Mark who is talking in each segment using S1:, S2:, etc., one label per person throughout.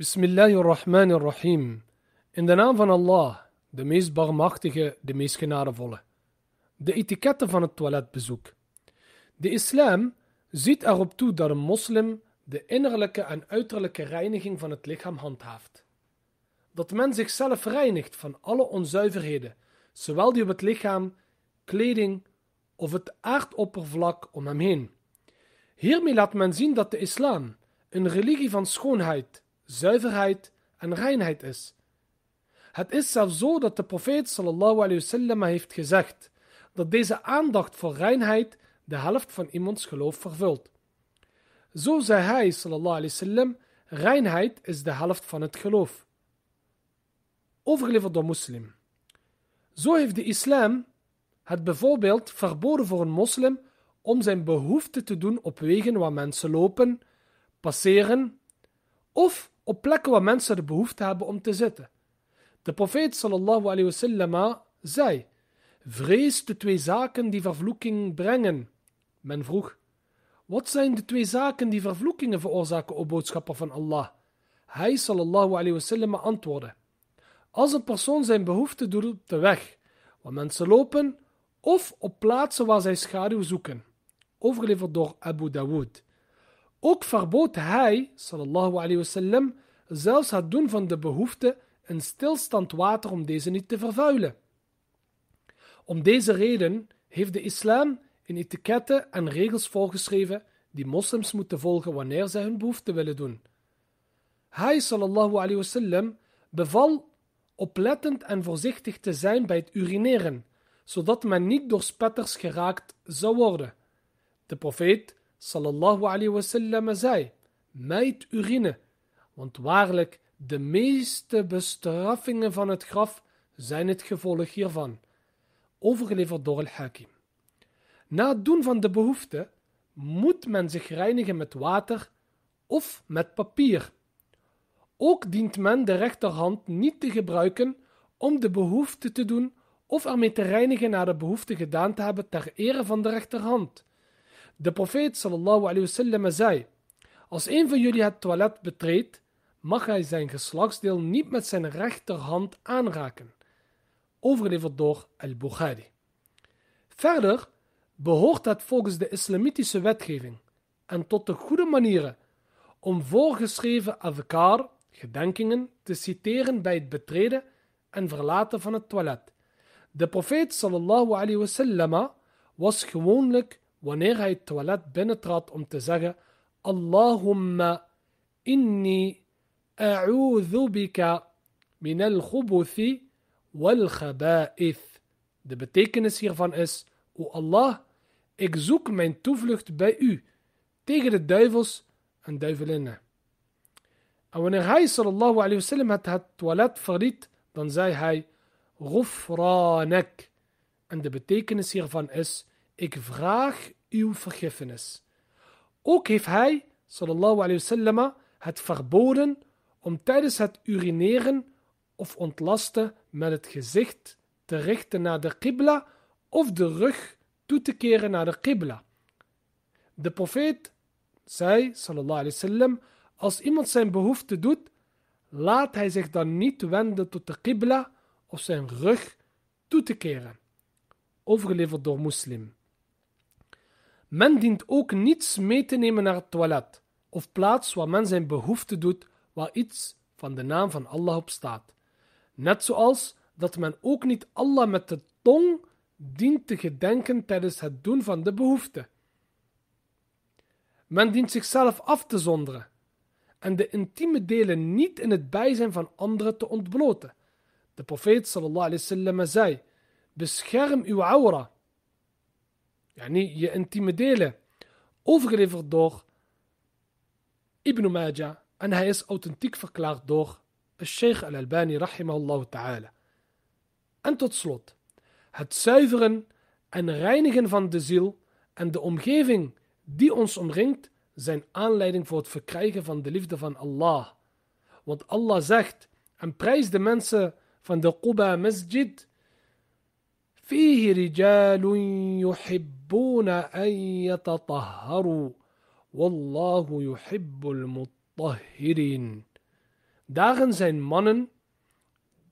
S1: Bismillahirrahmanirrahim. In de naam van Allah, de meest barmachtige, de meest genadevolle. De etiketten van het toiletbezoek. De islam ziet erop toe dat een moslim de innerlijke en uiterlijke reiniging van het lichaam handhaaft. Dat men zichzelf reinigt van alle onzuiverheden, zowel die op het lichaam, kleding of het aardoppervlak om hem heen. Hiermee laat men zien dat de islam, een religie van schoonheid, zuiverheid en reinheid is. Het is zelfs zo dat de profeet sallallahu heeft gezegd dat deze aandacht voor reinheid de helft van iemands geloof vervult. Zo zei hij sallallahu alayhi wasallam, reinheid is de helft van het geloof. Overgeleverd door moslim. Zo heeft de islam het bijvoorbeeld verboden voor een moslim om zijn behoefte te doen op wegen waar mensen lopen, passeren of op plekken waar mensen de behoefte hebben om te zitten. De profeet sallallahu alayhi wasallam zei: Vrees de twee zaken die vervloeking brengen. Men vroeg: Wat zijn de twee zaken die vervloekingen veroorzaken, o boodschapper van Allah? Hij sallallahu alayhi wasallam antwoordde: Als een persoon zijn behoefte doet op de weg, waar mensen lopen, of op plaatsen waar zij schaduw zoeken. Overgeleverd door Abu Dawood. Ook verbood hij, sallallahu alayhi wasallam, zelfs het doen van de behoefte een stilstand water om deze niet te vervuilen. Om deze reden heeft de islam in etiketten en regels voorgeschreven die moslims moeten volgen wanneer zij hun behoefte willen doen. Hij, sallallahu alayhi wasallam, beval oplettend en voorzichtig te zijn bij het urineren, zodat men niet door spetters geraakt zou worden. De profeet, sallallahu alayhi wasallam zei, mijt urine, want waarlijk de meeste bestraffingen van het graf zijn het gevolg hiervan. Overgeleverd door al-Hakim. Na het doen van de behoefte moet men zich reinigen met water of met papier. Ook dient men de rechterhand niet te gebruiken om de behoefte te doen of ermee te reinigen na de behoefte gedaan te hebben ter ere van de rechterhand. De profeet sallallahu alayhi wasallam zei, als een van jullie het toilet betreedt, mag hij zijn geslachtsdeel niet met zijn rechterhand aanraken. Overleverd door Al-Bukhari. Verder behoort het volgens de islamitische wetgeving en tot de goede manieren om voorgeschreven adhkar, gedenkingen, te citeren bij het betreden en verlaten van het toilet. De profeet sallallahu alayhi wasallam was gewoonlijk wanneer hij het toilet binnentrad om te zeggen: Allahumma inni a'udhu bika min al-khubuthi De betekenis hiervan is: O Allah, ik zoek mijn toevlucht bij u tegen de duivels en duivelinnen. En wanneer hij sallallahu alayhi wasallam het, het toilet verliet, dan zei hij: Ghufranak. En de betekenis hiervan is: ik vraag uw vergiffenis. Ook heeft hij, sallallahu alayhi wasallam, het verboden om tijdens het urineren of ontlasten met het gezicht te richten naar de qibla of de rug toe te keren naar de qibla. De profeet zei, sallallahu alayhi wasallam, als iemand zijn behoefte doet, laat hij zich dan niet wenden tot de qibla of zijn rug toe te keren. Overgeleverd door moslim. Men dient ook niets mee te nemen naar het toilet of plaats waar men zijn behoefte doet waar iets van de naam van Allah op staat. Net zoals dat men ook niet Allah met de tong dient te gedenken tijdens het doen van de behoefte. Men dient zichzelf af te zonderen en de intieme delen niet in het bijzijn van anderen te ontbloten. De profeet sallallahu alaihi wasallam zei: Bescherm uw aura yani je intieme delen overgeleverd door Ibn Majah en hij is authentiek verklaard door Sheikh Al-Albani rahimahullah ta'ala. En tot slot, het zuiveren en reinigen van de ziel en de omgeving die ons omringt zijn aanleiding voor het verkrijgen van de liefde van Allah. Want Allah zegt en prijs de mensen van de Quba Masjid فيه رجال يحبون أن يتطهروا والله يحب المطهرين Daarin zijn mannen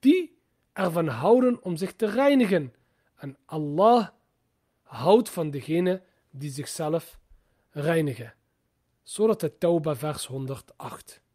S1: die ervan houden om zich te reinigen. En Allah houdt van degene die zichzelf reinigen. Zodat het tawbah vers 108.